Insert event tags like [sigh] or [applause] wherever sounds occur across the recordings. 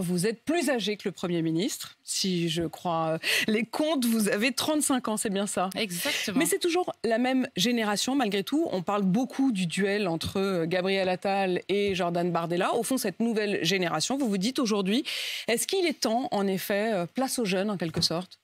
Vous êtes plus âgé que le Premier ministre, si je crois euh, les comptes. Vous avez 35 ans, c'est bien ça Exactement. Mais c'est toujours la même génération, malgré tout. On parle beaucoup du duel entre euh, Gabriel Attal et Jordan Bardella. Au fond, cette nouvelle génération, vous vous dites aujourd'hui, est-ce qu'il est temps, en effet, euh, place aux jeunes, en quelque sorte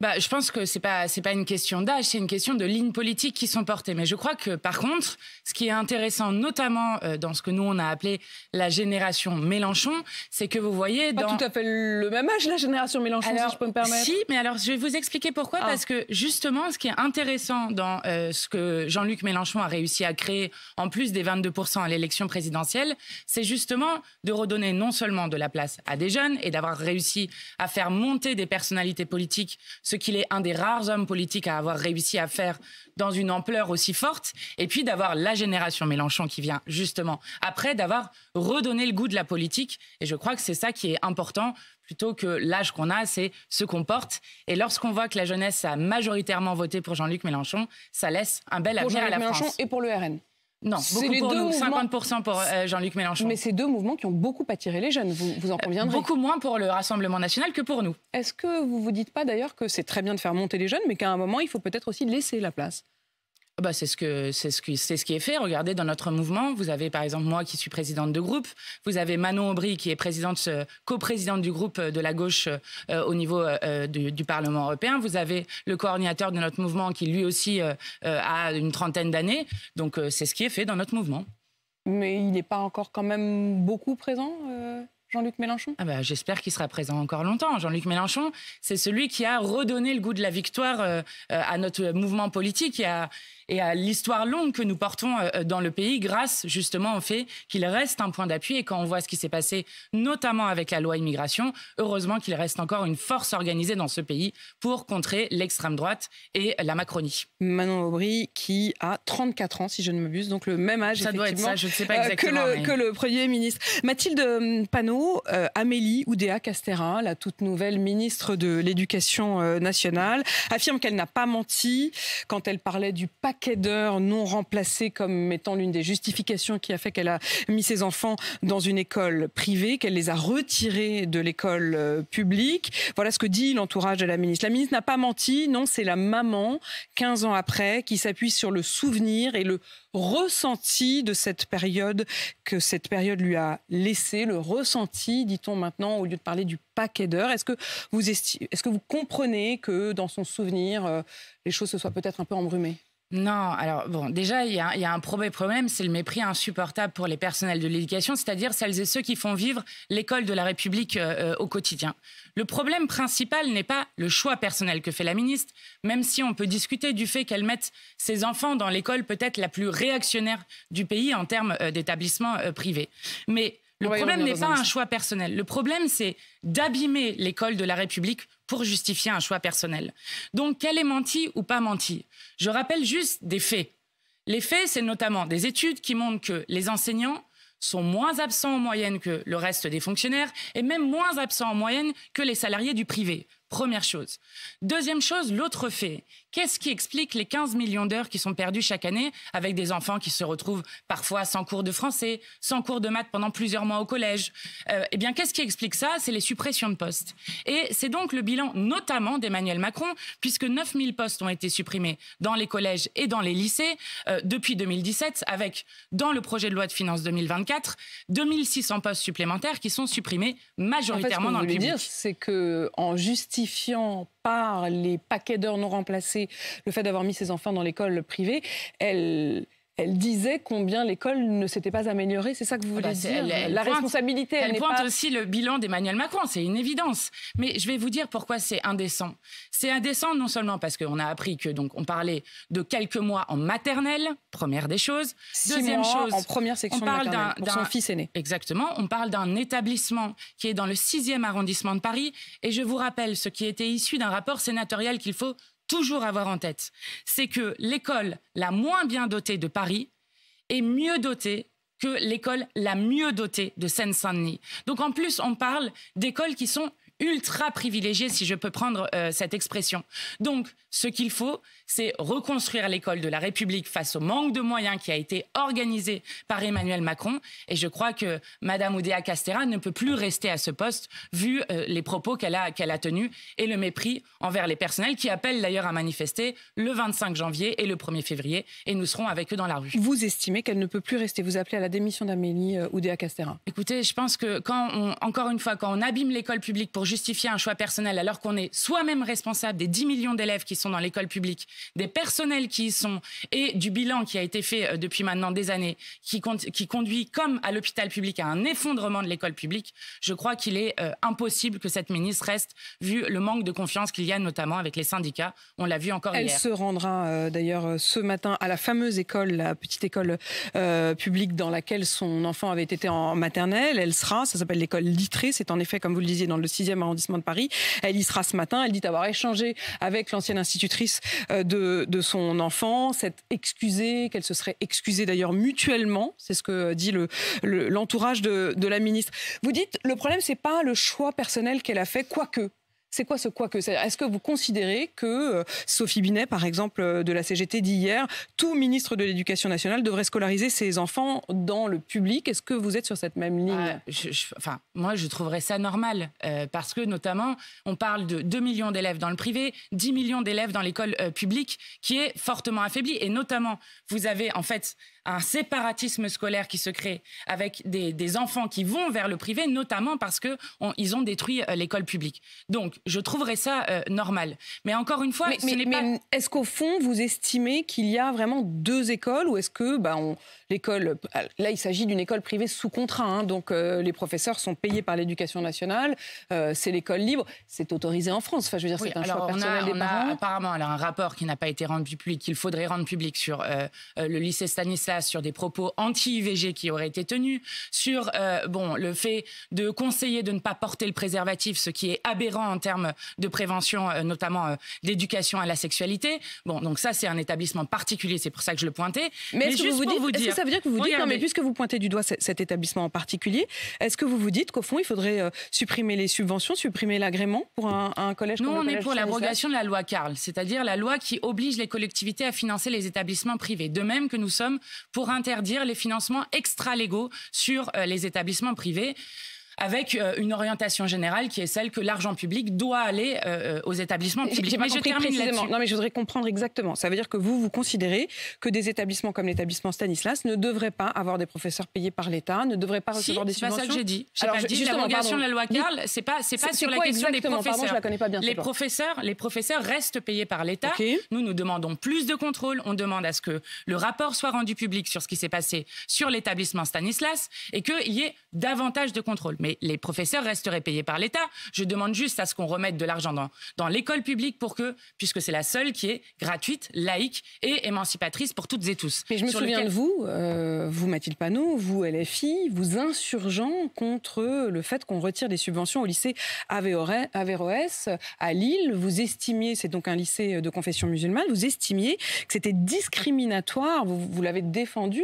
bah, je pense que c'est pas c'est pas une question d'âge, c'est une question de lignes politiques qui sont portées. Mais je crois que par contre, ce qui est intéressant, notamment euh, dans ce que nous on a appelé la génération Mélenchon, c'est que vous voyez pas tout à fait le même âge la génération Mélenchon, si je peux me permettre. Si, mais alors je vais vous expliquer pourquoi, ah. parce que justement, ce qui est intéressant dans euh, ce que Jean-Luc Mélenchon a réussi à créer, en plus des 22% à l'élection présidentielle, c'est justement de redonner non seulement de la place à des jeunes et d'avoir réussi à faire monter des personnalités politiques ce qu'il est un des rares hommes politiques à avoir réussi à faire dans une ampleur aussi forte, et puis d'avoir la génération Mélenchon qui vient justement après, d'avoir redonné le goût de la politique. Et je crois que c'est ça qui est important, plutôt que l'âge qu'on a, c'est ce qu'on porte. Et lorsqu'on voit que la jeunesse a majoritairement voté pour Jean-Luc Mélenchon, ça laisse un bel avenir à la Mélenchon Et pour le RN. Non, c'est les deux 50% pour euh, Jean-Luc Mélenchon. Mais c'est deux mouvements qui ont beaucoup attiré les jeunes, vous, vous en conviendrez Beaucoup moins pour le Rassemblement national que pour nous. Est-ce que vous vous dites pas d'ailleurs que c'est très bien de faire monter les jeunes, mais qu'à un moment, il faut peut-être aussi laisser la place ah bah, c'est ce que c'est ce qui c'est ce qui est fait. Regardez dans notre mouvement, vous avez par exemple moi qui suis présidente de groupe, vous avez Manon Aubry qui est présidente euh, du groupe euh, de la gauche euh, au niveau du, Parlement européen, vous avez le coordinateur de notre mouvement qui lui aussi a une trentaine d'années. Donc c'est ce qui est fait dans notre mouvement. Mais il n'est pas encore quand même beaucoup présent. Jean-Luc Mélenchon ah bah, J'espère qu'il sera présent encore longtemps. Jean-Luc Mélenchon, c'est celui qui a redonné le goût de la victoire à notre mouvement politique. Il a, et à l'histoire longue que nous portons euh, euh, dans le pays grâce justement au fait qu'il reste un point d'appui. Et quand on voit ce qui s'est passé, notamment avec la loi immigration, heureusement qu'il reste encore une force organisée dans ce pays pour contrer l'extrême droite et la Macronie. Manon Aubry, qui a 34 ans, si je ne m'abuse, donc le même âge je sais pas euh, que, le, mais... que, le, Premier ministre. Mathilde Panot, Amélie Oudéa Castéra, la toute nouvelle ministre de l'Éducation nationale, affirme qu'elle n'a pas menti quand elle parlait du pacte paquet non remplacée comme étant l'une des justifications qui a fait qu'elle a mis ses enfants dans une école privée, qu'elle les a retirés de l'école euh, publique. Voilà ce que dit l'entourage de la ministre. La ministre n'a pas menti, non, c'est la maman, 15 ans après, qui s'appuie sur le souvenir et le ressenti de cette période que cette période lui a laissé, le ressenti, dit-on maintenant, au lieu de parler du paquet d'heures. Est-ce que, vous est que vous comprenez que dans son souvenir, euh, les choses se soient peut-être un peu embrumées non, alors bon, déjà, il y, a, un premier problème, c'est le mépris insupportable pour les personnels de l'éducation, c'est-à-dire celles et ceux qui font vivre l'école de la République euh, euh, au quotidien. Le problème principal n'est pas le choix personnel que fait la ministre, même si on peut discuter du fait qu'elle mette ses enfants dans l'école peut-être la plus réactionnaire du pays en termes euh, d'établissement privé. Mais le problème n'est pas un choix personnel. Le problème, c'est d'abîmer l'école de la République pour justifier un choix personnel. Donc, qu'elle est menti ou pas menti, Je rappelle juste des faits. Les faits, c'est notamment des études qui montrent que les enseignants sont moins absents en moyenne que le reste des fonctionnaires et même moins absents en moyenne que les salariés du privé. Première chose. Deuxième chose, l'autre fait. Qu'est-ce qui explique les 15 millions d'heures qui sont perdues chaque année avec des enfants qui se retrouvent parfois sans cours de français, sans cours de maths pendant plusieurs mois au collège euh, Eh bien, qu'est-ce qui explique ça C'est les suppressions de postes. Et c'est donc le bilan notamment d'Emmanuel Macron, puisque 9000 postes ont été supprimés dans les collèges et dans les lycées euh, depuis 2017, avec, dans le projet de loi de finances 2024, 2600 postes supplémentaires qui sont supprimés majoritairement en fait, ce dans le dire, c'est que en justice, justifiant par les paquets d'heures non remplacés le fait d'avoir mis ses enfants dans l'école privée, elle, elle disait combien l'école ne s'était pas améliorée. C'est ça que vous ah voulez bah, dire La responsabilité, elle, elle pointe aussi le bilan d'Emmanuel Macron, c'est une évidence. Mais je vais vous dire pourquoi c'est indécent. C'est indécent non seulement parce qu'on a appris que donc on parlait de quelques mois en maternelle, première des choses. Deuxième chose, en première section on parle son fils aîné. Exactement, on parle d'un établissement qui est dans le 6e arrondissement de Paris. Et je vous rappelle ce qui était issu d'un rapport sénatorial qu'il faut toujours avoir en tête, c'est que l'école la moins bien dotée de Paris est mieux dotée que l'école la mieux dotée de Seine-Saint-Denis. Donc en plus, on parle d'écoles qui sont ultra privilégié si je peux prendre euh, cette expression. Donc, ce qu'il faut, c'est reconstruire l'école de la République face au manque de moyens qui a été organisé par Emmanuel Macron. Et je crois que Madame Oudéa Castera ne peut plus rester à ce poste, vu euh, les propos qu'elle a, a tenus et le mépris envers les personnels qui appellent d'ailleurs à manifester le 25 janvier et le 1er février. Et nous serons avec eux dans la rue. Vous estimez qu'elle ne peut plus rester Vous appelez à la démission d'Amélie euh, Oudéa Castera Écoutez, je pense que quand encore une fois, quand on abîme l'école publique pour justifier un choix personnel alors qu'on est soi-même responsable des 10 millions d'élèves qui sont dans l'école publique, des personnels qui y sont et du bilan qui a été fait euh, depuis maintenant des années, qui, qui conduit comme à l'hôpital public à un effondrement de l'école publique, je crois qu'il est euh, impossible que cette ministre reste vu le manque de confiance qu'il y a notamment avec les syndicats. On l'a vu encore Elle hier. Elle se rendra euh, d'ailleurs ce matin à la fameuse école, la petite école publique dans laquelle son enfant avait été en maternelle. Elle sera, ça s'appelle l'école Littré. C'est en effet, comme vous le disiez, dans le 6e arrondissement de Paris. Elle y sera ce matin. Elle dit avoir échangé avec l'ancienne institutrice euh, de, son enfant, s'être excusée, qu'elle se serait excusée d'ailleurs mutuellement. C'est ce que dit l'entourage le, de, de la ministre. Vous dites, le problème, ce n'est pas le choix personnel qu'elle a fait, quoique c'est quoi ce quoi que c'est Est-ce que vous considérez que euh, Sophie Binet, par exemple, euh, de la CGT d'hier, tout ministre de l'Éducation nationale devrait scolariser ses enfants dans le public Est-ce que vous êtes sur cette même ligne ah, Enfin, moi, je trouverais ça normal euh, parce que notamment, on parle de 2 millions d'élèves dans le privé, 10 millions d'élèves dans l'école publique, qui est fortement affaiblie. Et notamment, vous avez en fait un séparatisme scolaire qui se crée avec des, enfants qui vont vers le privé, notamment parce qu'ils ils ont détruit euh, l'école publique. Donc, je trouverais ça euh, normal. Mais encore une fois, ce mais est-ce qu'au fond, vous estimez qu'il y a vraiment deux écoles ou est-ce que bah, l'école... Euh, là, il s'agit d'une école privée sous contrat, hein, donc les professeurs sont payés par l'éducation nationale, c'est l'école libre, c'est autorisé en France. Enfin, je veux dire, c'est un alors on a, des parents. apparemment, un rapport qui n'a pas été rendu public, qu'il faudrait rendre public sur le lycée Stanislas sur des propos anti-IVG qui auraient été tenus, sur euh, bon, le fait de conseiller de ne pas porter le préservatif, ce qui est aberrant en termes de prévention, euh, notamment euh, d'éducation à la sexualité. Bon, donc ça, c'est un établissement particulier, c'est pour ça que je le pointais. Mais, ce que, vous dire, que ça veut dire que vous dites, non, mais puisque vous pointez du doigt cet établissement en particulier, est-ce que vous vous dites qu'au fond, il faudrait supprimer les subventions, supprimer l'agrément pour un, collège Nous, comme on le est pour l'abrogation de la loi Carl, c'est-à-dire la loi qui oblige les collectivités à financer les établissements privés, de même que nous sommes pour interdire les financements extra-légaux sur euh, les établissements privés avec euh, une orientation générale qui est celle que l'argent public doit aller euh, euh, aux établissements publics. Mais je termine Non, mais je voudrais comprendre exactement. Ça veut dire que vous, vous considérez que des établissements comme l'établissement Stanislas ne devraient pas avoir des professeurs payés par l'État, ne devraient pas recevoir des subventions. C'est pas ça que j'ai dit. J'ai la loi Carl. C'est pas, pas sur la question des professeurs. Les professeurs, les professeurs restent payés par l'État. Nous, nous demandons plus de contrôle. On demande à ce que le rapport soit rendu public sur ce qui s'est passé sur l'établissement Stanislas et qu'il y ait davantage de contrôle. Mais les professeurs resteraient payés par l'État. Je demande juste à ce qu'on remette de l'argent dans, dans l'école publique pour que, puisque c'est la seule qui est gratuite, laïque et émancipatrice pour toutes et tous. Mais je me souviens de vous, euh, vous Mathilde Panot, vous LFI, vous insurgeant contre le fait qu'on retire des subventions au lycée Averroès à Lille. Vous estimiez, c'est donc un lycée de confession musulmane, vous estimiez que c'était discriminatoire, vous l'avez défendu,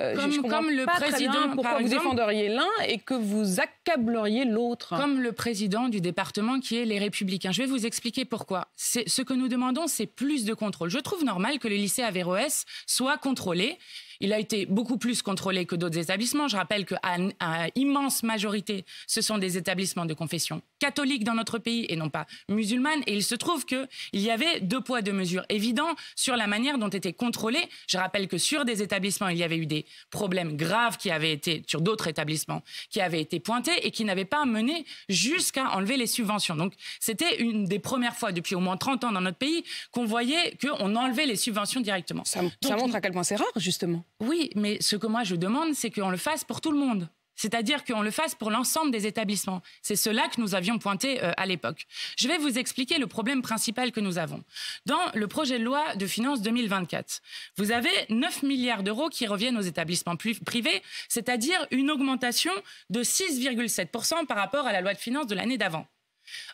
euh, comme, le président, pourquoi vous l'un et que vous accableriez l'autre Comme le président du département qui est les Républicains. Je vais vous expliquer pourquoi. Ce que nous demandons, c'est plus de contrôle. Je trouve normal que les lycées Averroès soient contrôlés il a été beaucoup plus contrôlé que d'autres établissements. Je rappelle qu'à à immense majorité, ce sont des établissements de confession catholique dans notre pays et non pas musulmane. Et il se trouve qu'il y avait deux poids, deux mesures évidents sur la manière dont étaient contrôlés. Je rappelle que sur des établissements, il y avait eu des problèmes graves qui avaient été, sur d'autres établissements, qui avaient été pointés et qui n'avaient pas mené jusqu'à enlever les subventions. Donc c'était une des premières fois depuis au moins 30 ans dans notre pays qu'on voyait qu'on enlevait les subventions directement. ça montre à quel point c'est rare, justement. Oui, mais ce que moi je demande, c'est qu'on le fasse pour tout le monde. C'est-à-dire qu'on le fasse pour l'ensemble des établissements. C'est cela que nous avions pointé euh, à l'époque. Je vais vous expliquer le problème principal que nous avons. Dans le projet de loi de finances 2024, vous avez 9 milliards d'euros qui reviennent aux établissements privés, c'est-à-dire une augmentation de 6,7% par rapport à la loi de finances de l'année d'avant.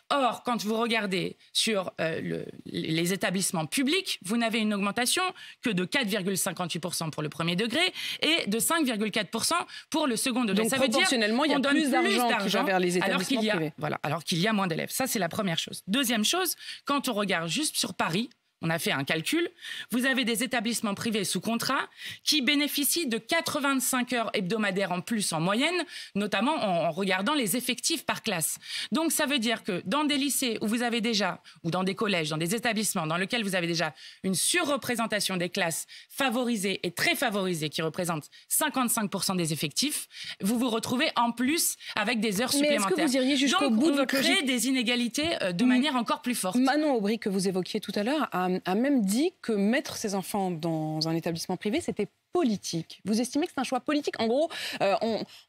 Or, quand vous regardez sur euh, les établissements publics, vous n'avez une augmentation que de 4,58% pour le premier degré et de 5,4% pour le second degré. Donc, ça veut dire qu'on donne plus d'argent vers les établissements Voilà, alors qu'il y a moins d'élèves. Ça, c'est la première chose. Deuxième chose, quand on regarde juste sur Paris, on a fait un calcul, vous avez des établissements privés sous contrat qui bénéficient de 85 heures hebdomadaires en plus en moyenne, notamment en, regardant les effectifs par classe. Donc ça veut dire que dans des lycées où vous avez déjà, ou dans des collèges, dans des établissements dans lesquels vous avez déjà une surreprésentation des classes favorisées et très favorisées qui représentent 55% des effectifs, vous vous retrouvez en plus avec des heures supplémentaires. Que vous iriez des inégalités euh, de manière encore plus forte. Manon Aubry, que vous évoquiez tout à l'heure, a a, même dit que mettre ses enfants dans un établissement privé, c'était politique. Vous estimez que c'est un choix politique En gros, euh,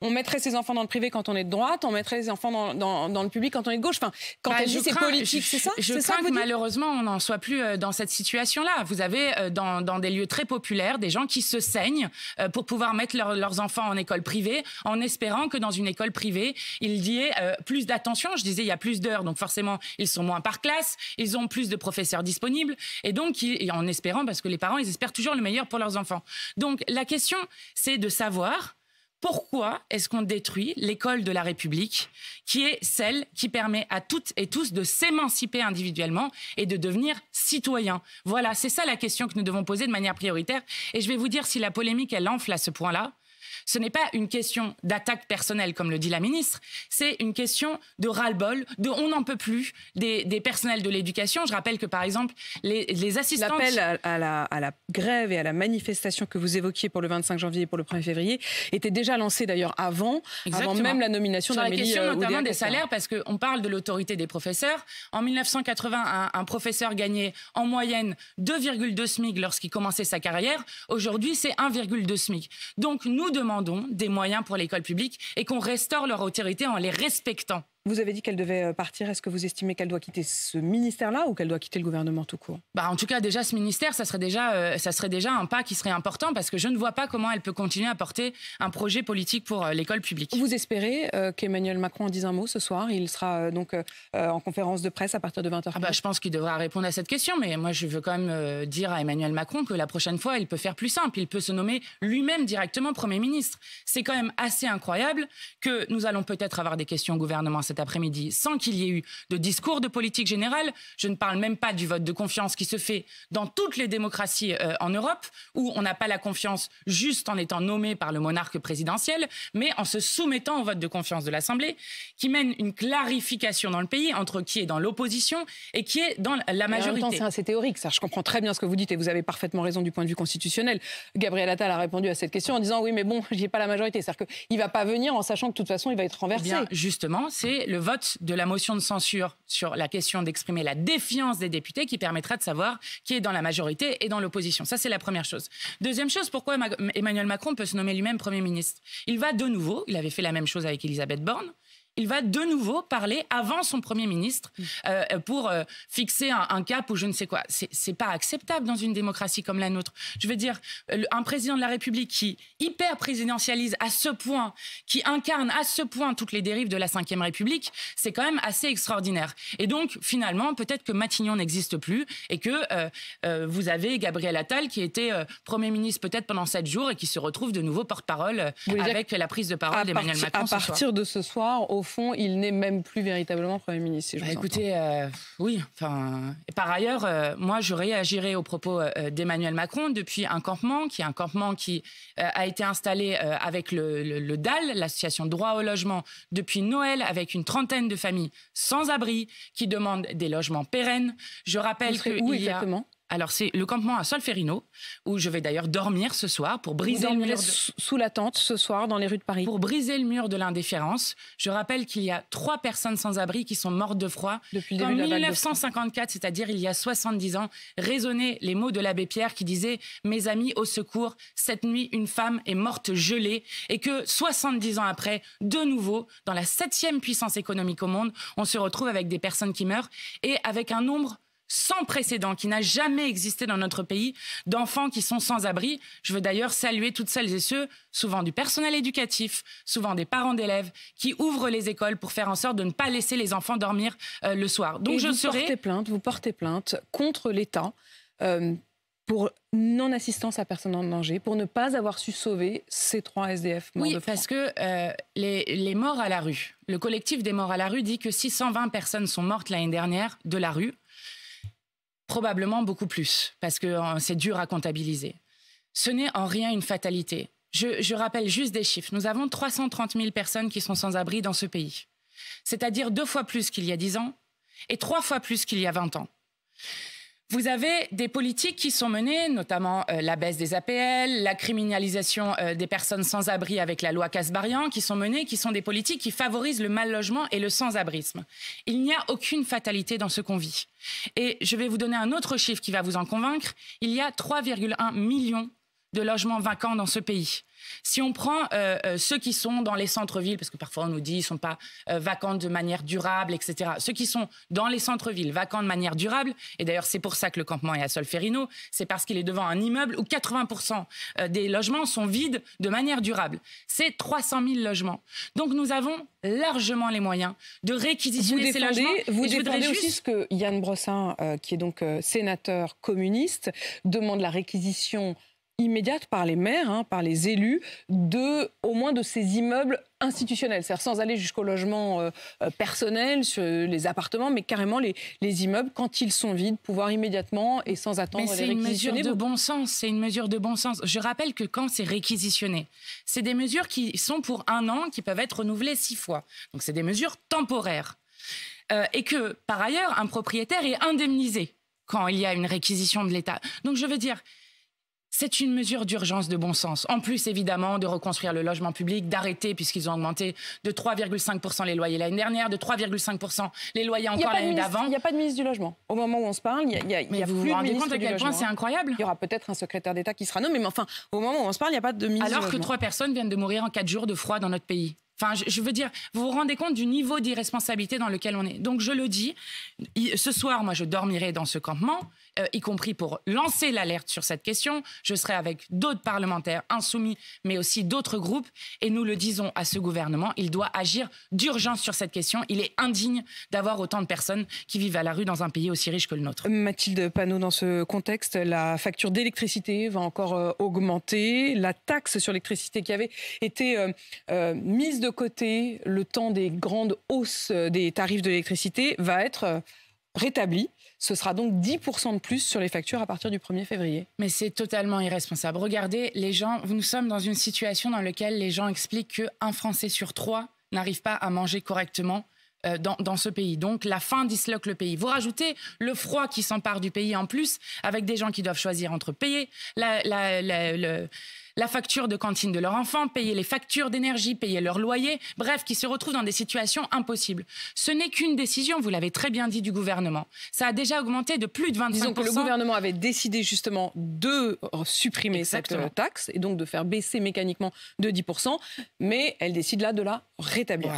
on, mettrait ses enfants dans le privé quand on est de droite, on mettrait les enfants dans, le public quand on est de gauche. Enfin, quand bah, elle dit c'est politique, c'est ça Je, crains que, malheureusement, on n'en soit plus euh, dans cette situation-là. Vous avez euh, dans, des lieux très populaires des gens qui se saignent pour pouvoir mettre leurs enfants en école privée en espérant que dans une école privée, il y ait plus d'attention. Je disais, il y a plus d'heures, donc forcément, ils sont moins par classe, ils ont plus de professeurs disponibles, et donc, ils, en espérant, parce que les parents, ils espèrent toujours le meilleur pour leurs enfants. Donc, donc la question, c'est de savoir pourquoi est-ce qu'on détruit l'école de la République, qui est celle qui permet à toutes et tous de s'émanciper individuellement et de devenir citoyen Voilà, c'est ça la question que nous devons poser de manière prioritaire. Et je vais vous dire si la polémique, elle enfle à ce point-là, ce n'est pas une question d'attaque personnelle, comme le dit la ministre, c'est une question de ras-le-bol, de on n'en peut plus des, personnels de l'éducation. Je rappelle que, par exemple, les, les assistants... L'appel à, la, grève et à la manifestation que vous évoquiez pour le 25 janvier et pour le 1er février était déjà lancé d'ailleurs avant, avant même la nomination d'Amélie Sur la question euh, notamment des salaires, parce qu'on parle de l'autorité des professeurs. En 1980, un, un professeur gagnait en moyenne 2,2 SMIC lorsqu'il commençait sa carrière. Aujourd'hui, c'est 1,2 SMIC. Donc, nous demandons demandons des moyens pour l'école publique et qu'on restaure leur autorité en les respectant. Vous avez dit qu'elle devait euh, partir. Est-ce que vous estimez qu'elle doit quitter ce ministère-là ou qu'elle doit quitter le gouvernement tout court bah, En tout cas, déjà, ce ministère, ça serait déjà, euh, ça serait déjà un pas qui serait important parce que je ne vois pas comment elle peut continuer à porter un projet politique pour euh, l'école publique. Vous espérez qu'Emmanuel Macron en dise un mot ce soir Il sera donc en conférence de presse à partir de 20h. Ah bah, je pense qu'il devra répondre à cette question, mais moi, je veux quand même dire à Emmanuel Macron que la prochaine fois, il peut faire plus simple. Il peut se nommer lui-même directement Premier ministre. C'est quand même assez incroyable que nous allons peut-être avoir des questions au gouvernement cet après-midi, sans qu'il y ait eu de discours de politique générale. Je ne parle même pas du vote de confiance qui se fait dans toutes les démocraties euh, en Europe, où on n'a pas la confiance juste en étant nommé par le monarque présidentiel, mais en se soumettant au vote de confiance de l'Assemblée, qui mène une clarification dans le pays entre qui est dans l'opposition et qui est dans la majorité. C'est assez théorique, ça. Je comprends très bien ce que vous dites et vous avez parfaitement raison du point de vue constitutionnel. Gabriel Attal a répondu à cette question en disant oui, mais bon, [laughs] j'ai pas la majorité. C'est-à-dire qu'il va pas venir en sachant que de toute façon, il va être eh renversé. justement, c'est le vote de la motion de censure sur la question d'exprimer la défiance des députés qui permettra de savoir qui est dans la majorité et dans l'opposition. Ça, c'est la première chose. Deuxième chose, pourquoi Emmanuel Macron peut se nommer lui-même Premier ministre Il va de nouveau, il avait fait la même chose avec Elisabeth Borne, il va de nouveau parler avant son Premier ministre mmh. euh, pour euh, fixer un, cap ou je ne sais quoi. C'est pas acceptable dans une démocratie comme la nôtre. Je veux dire, un président de la République qui hyper présidentialise à ce point, qui incarne à ce point toutes les dérives de la Ve République, c'est quand même assez extraordinaire. Et donc, finalement, peut-être que Matignon n'existe plus et que euh, vous avez Gabriel Attal qui était Premier ministre peut-être pendant sept jours et qui se retrouve de nouveau porte-parole avec la prise de parole d'Emmanuel Macron. À partir de ce soir, au fond, il n'est même plus véritablement Premier ministre. je bah, écoutez, euh, oui. Enfin, par ailleurs, euh, moi, je réagirai aux propos euh, d'Emmanuel Macron depuis un campement, qui est un campement qui a été installé avec le, DAL, l'association Droit au logement, depuis Noël, avec une trentaine de familles sans abri qui demandent des logements pérennes. Je rappelle que. Où il exactement alors c'est le campement à Solferino, où je vais d'ailleurs dormir ce soir pour briser le mur de... sous la tente ce soir dans les rues de Paris. Pour briser le mur de l'indifférence. Je rappelle qu'il y a trois personnes sans abri qui sont mortes de froid. Depuis en 1954, c'est-à-dire il y a 70 ans, résonnaient les mots de l'abbé Pierre qui disait "Mes amis, au secours, cette nuit une femme est morte gelée" et que 70 ans après, de nouveau, dans la septième puissance économique au monde, on se retrouve avec des personnes qui meurent et avec un nombre sans précédent qui n'a jamais existé dans notre pays d'enfants qui sont sans abri. Je veux d'ailleurs saluer toutes celles et ceux, souvent du personnel éducatif, souvent des parents d'élèves, qui ouvrent les écoles pour faire en sorte de ne pas laisser les enfants dormir euh, le soir. Donc je vous portez plainte, vous portez plainte contre l'État. Euh, pour non-assistance à personne en danger, pour ne pas avoir su sauver ces trois SDF Oui, parce que euh, les morts à la rue, le collectif des morts à la rue dit que 620 personnes sont mortes l'année dernière de la rue, probablement beaucoup plus, parce que hein, c'est dur à comptabiliser. Ce n'est en rien une fatalité. Je, rappelle juste des chiffres. Nous avons 330 000 personnes qui sont sans abri dans ce pays, c'est-à-dire deux fois plus qu'il y a dix ans et trois fois plus qu'il y a 20 ans. Vous avez des politiques qui sont menées, notamment euh, la baisse des APL, la criminalisation euh, des personnes sans abri avec la loi Casbarian, qui sont menées, qui sont des politiques qui favorisent le mal logement et le sans-abrisme. Il n'y a aucune fatalité dans ce qu'on vit. Et je vais vous donner un autre chiffre qui va vous en convaincre. Il y a 3,1 millions de logements vacants dans ce pays. Si on prend euh, euh, ceux qui sont dans les centres-villes, parce que parfois on nous dit ils sont pas euh, vacants de manière durable, etc. Ceux qui sont dans les centres-villes vacants de manière durable, et d'ailleurs c'est pour ça que le campement est à Solferino, c'est parce qu'il est devant un immeuble où 80% des logements sont vides de manière durable. C'est 300 000 logements. Donc nous avons largement les moyens de réquisitionner ces logements. Vous défendez aussi ce que Yann Brossin, qui est donc sénateur communiste, demande la réquisition immédiate par les maires, hein, par les élus, de, au moins de ces immeubles institutionnels, c'est-à-dire sans aller jusqu'au logement euh, euh, personnel, sur les appartements, mais carrément les, immeubles, quand ils sont vides, pouvoir immédiatement et sans attendre les réquisitionner. C'est une mesure de bon sens, c'est une mesure de bon sens. Je rappelle que quand c'est réquisitionné, c'est des mesures qui sont pour un an, qui peuvent être renouvelées six fois. Donc c'est des mesures temporaires. Euh, et que, par ailleurs, un propriétaire est indemnisé quand il y a une réquisition de l'État. Donc je veux dire, c'est une mesure d'urgence de bon sens. En plus, évidemment, de reconstruire le logement public, d'arrêter, puisqu'ils ont augmenté de 3,5% les loyers l'année dernière, de 3,5% les loyers encore l'année d'avant. Il n'y a pas de ministre du logement. Au moment où on se parle, il y a, ministre y vous vous vous rendez compte à quel point c'est incroyable Il y aura peut-être un secrétaire d'État qui sera nommé, mais enfin, au moment où on se parle, il n'y a pas de ministre Alors que trois personnes viennent de mourir en quatre jours de froid dans notre pays. Enfin, je, veux dire, vous vous rendez compte du niveau d'irresponsabilité dans lequel on est. Donc, je le dis, ce soir, moi, je dormirai dans ce campement. Euh, y compris pour lancer l'alerte sur cette question. Je serai avec d'autres parlementaires insoumis, mais aussi d'autres groupes. Et nous le disons à ce gouvernement, il doit agir d'urgence sur cette question. Il est indigne d'avoir autant de personnes qui vivent à la rue dans un pays aussi riche que le nôtre. Mathilde Panot, dans ce contexte, la facture d'électricité va encore euh, augmenter. La taxe sur l'électricité qui avait été euh, mise de côté le temps des grandes hausses des tarifs de l'électricité va être rétabli. Ce sera donc 10% de plus sur les factures à partir du 1er février. Mais c'est totalement irresponsable. Regardez, les gens, nous sommes dans une situation dans laquelle les gens expliquent qu'un Français sur trois n'arrive pas à manger correctement. Euh, dans, ce pays. Donc la faim disloque le pays. Vous rajoutez le froid qui s'empare du pays en plus, avec des gens qui doivent choisir entre payer la, la facture de cantine de leur enfant, payer les factures d'énergie, payer leur loyer, bref, qui se retrouvent dans des situations impossibles. Ce n'est qu'une décision, vous l'avez très bien dit, du gouvernement. Ça a déjà augmenté de plus de 25%. Disons que le gouvernement avait décidé justement de euh, supprimer cette euh, taxe et donc de faire baisser mécaniquement de 10%, mais elle décide là de la rétablir.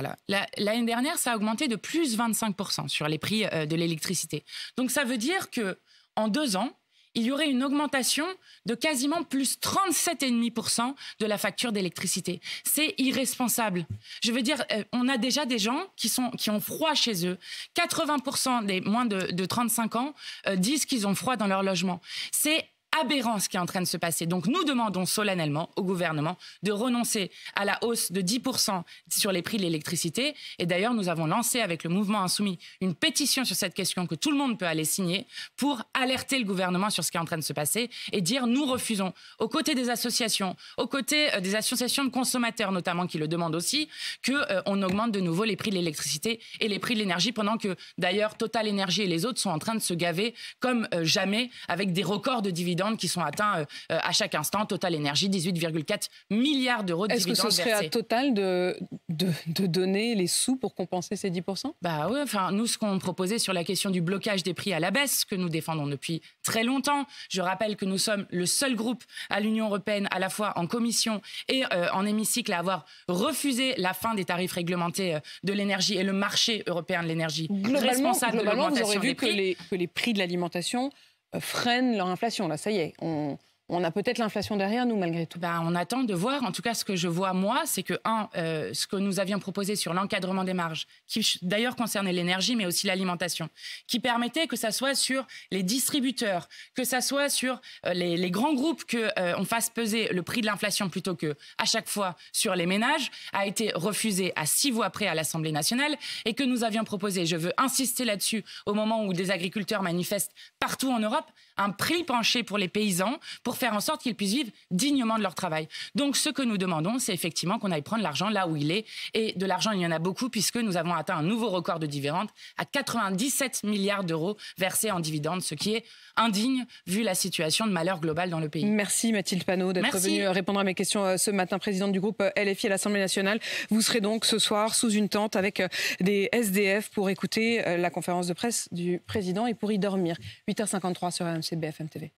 L'année dernière, ça a augmenté de plus de 25% sur les prix euh, de l'électricité. Donc ça veut dire que en deux ans, il y aurait une augmentation de quasiment plus 37,5% de la facture d'électricité. C'est irresponsable. Je veux dire, euh, on a déjà des gens qui, sont, qui ont froid chez eux. 80% des moins de, 35 ans euh, disent qu'ils ont froid dans leur logement. C'est aberrant ce qui est en train de se passer. Donc nous demandons solennellement au gouvernement de renoncer à la hausse de 10% sur les prix de l'électricité. Et d'ailleurs, nous avons lancé avec le mouvement insoumis une pétition sur cette question que tout le monde peut aller signer pour alerter le gouvernement sur ce qui est en train de se passer et dire nous refusons, aux côtés des associations, aux côtés euh, des associations de consommateurs notamment qui le demandent aussi, qu'on euh, on augmente de nouveau les prix de l'électricité et les prix de l'énergie pendant que d'ailleurs Total Energy et les autres sont en train de se gaver comme euh, jamais avec des records de dividendes qui sont atteints euh, euh, à chaque instant. Total énergie, 18,4 milliards d'euros de Est-ce Est-ce que ce serait à Total de, de, donner les sous pour compenser ces 10% Bah oui, enfin, nous, ce qu'on proposait sur la question du blocage des prix à la baisse, que nous défendons depuis très longtemps, je rappelle que nous sommes le seul groupe à l'Union européenne, à la fois en commission et euh, en hémicycle, à avoir refusé la fin des tarifs réglementés de l'énergie et le marché européen de l'énergie responsable globalement, de vous aurez vu Que les, que les prix de l'alimentation euh, freine leur inflation. Là, ça y est, on, on a peut-être l'inflation derrière nous malgré tout. Bah, on attend de voir. En tout cas, ce que je vois moi, c'est que un, euh, ce que nous avions proposé sur l'encadrement des marges, qui d'ailleurs concernait l'énergie, mais aussi l'alimentation, qui permettait que ça soit sur les distributeurs, que ça soit sur euh, les, grands groupes qu'on euh, fasse peser le prix de l'inflation plutôt que à chaque fois sur les ménages, a été refusé à six voix près à l'Assemblée nationale et que nous avions proposé. Je veux insister là-dessus au moment où des agriculteurs manifestent partout en Europe un prix penché pour les paysans pour faire en sorte qu'ils puissent vivre dignement de leur travail. Donc ce que nous demandons, c'est effectivement qu'on aille prendre l'argent là où il est. Et de l'argent, il y en a beaucoup puisque nous avons atteint un nouveau record de dividendes à 97 milliards d'euros versés en dividendes, ce qui est indigne vu la situation de malheur globale dans le pays. Merci Mathilde Panot d'être venue répondre à mes questions euh, ce matin, présidente du groupe euh, LFI à l'Assemblée nationale. Vous serez donc ce soir sous une tente avec euh, des SDF pour écouter la conférence de presse du président et pour y dormir. 8h53 sur AMC BFM TV.